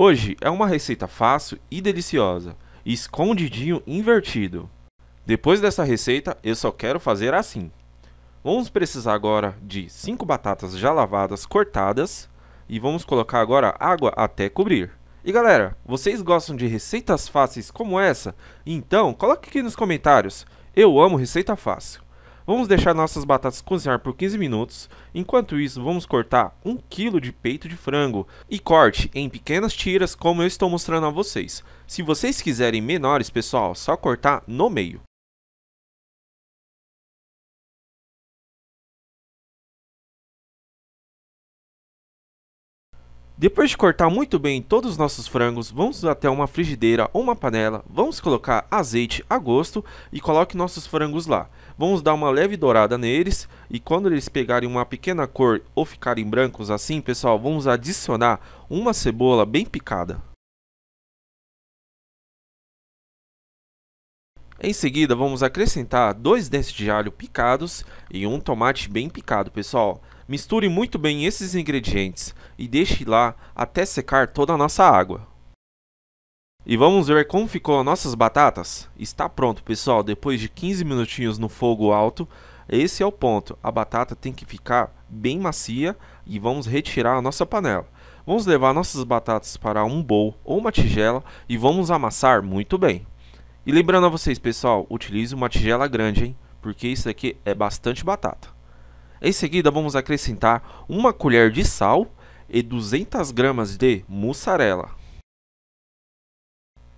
Hoje é uma receita fácil e deliciosa, escondidinho invertido. Depois dessa receita, eu só quero fazer assim. Vamos precisar agora de 5 batatas já lavadas cortadas e vamos colocar agora água até cobrir. E galera, vocês gostam de receitas fáceis como essa? Então, coloque aqui nos comentários. Eu amo receita fácil. Vamos deixar nossas batatas cozinhar por 15 minutos. Enquanto isso, vamos cortar 1 kg de peito de frango e corte em pequenas tiras como eu estou mostrando a vocês. Se vocês quiserem menores, pessoal, só cortar no meio. Depois de cortar muito bem todos os nossos frangos, vamos até uma frigideira ou uma panela, vamos colocar azeite a gosto e coloque nossos frangos lá. Vamos dar uma leve dourada neles e quando eles pegarem uma pequena cor ou ficarem brancos assim, pessoal, vamos adicionar uma cebola bem picada. Em seguida, vamos acrescentar dois dentes de alho picados e um tomate bem picado, pessoal. Misture muito bem esses ingredientes e deixe lá até secar toda a nossa água. E vamos ver como ficou as nossas batatas? Está pronto pessoal, depois de 15 minutinhos no fogo alto, esse é o ponto, a batata tem que ficar bem macia e vamos retirar a nossa panela. Vamos levar nossas batatas para um bowl ou uma tigela e vamos amassar muito bem. E lembrando a vocês pessoal, utilize uma tigela grande hein, porque isso aqui é bastante batata. Em seguida, vamos acrescentar uma colher de sal e 200 gramas de mussarela.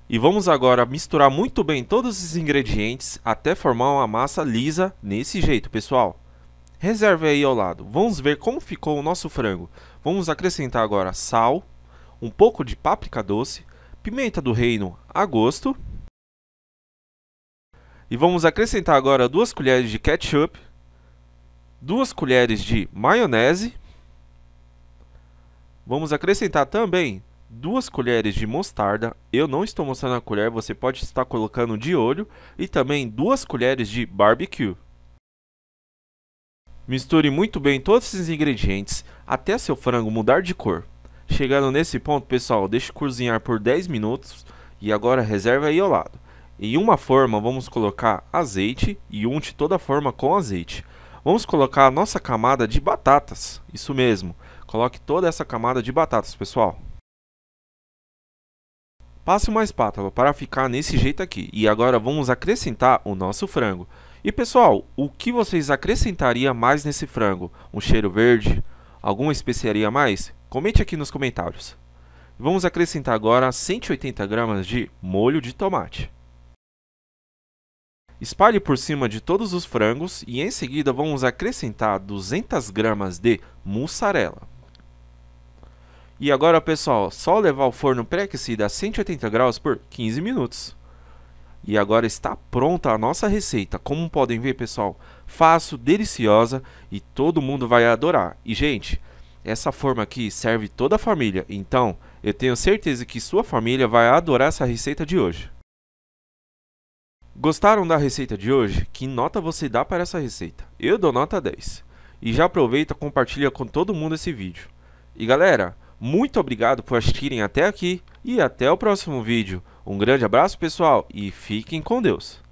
E vamos agora misturar muito bem todos os ingredientes até formar uma massa lisa nesse jeito, pessoal. Reserve aí ao lado. Vamos ver como ficou o nosso frango. Vamos acrescentar agora sal, um pouco de páprica doce, pimenta do reino a gosto. E vamos acrescentar agora duas colheres de ketchup duas colheres de maionese. Vamos acrescentar também duas colheres de mostarda. Eu não estou mostrando a colher, você pode estar colocando de olho. E também duas colheres de barbecue. Misture muito bem todos esses ingredientes até seu frango mudar de cor. Chegando nesse ponto, pessoal, deixe cozinhar por 10 minutos e agora reserve aí ao lado. Em uma forma, vamos colocar azeite e unte toda a forma com azeite. Vamos colocar a nossa camada de batatas. Isso mesmo. Coloque toda essa camada de batatas, pessoal. Passe uma espátula para ficar nesse jeito aqui. E agora vamos acrescentar o nosso frango. E pessoal, o que vocês acrescentariam mais nesse frango? Um cheiro verde? Alguma especiaria a mais? Comente aqui nos comentários. Vamos acrescentar agora 180 gramas de molho de tomate. Espalhe por cima de todos os frangos e em seguida vamos acrescentar 200 gramas de mussarela. E agora pessoal, só levar o forno pré-aquecido a 180 graus por 15 minutos. E agora está pronta a nossa receita. Como podem ver pessoal, fácil, deliciosa e todo mundo vai adorar. E gente, essa forma aqui serve toda a família, então eu tenho certeza que sua família vai adorar essa receita de hoje. Gostaram da receita de hoje? Que nota você dá para essa receita? Eu dou nota 10. E já aproveita, compartilha com todo mundo esse vídeo. E galera, muito obrigado por assistirem até aqui e até o próximo vídeo. Um grande abraço pessoal e fiquem com Deus.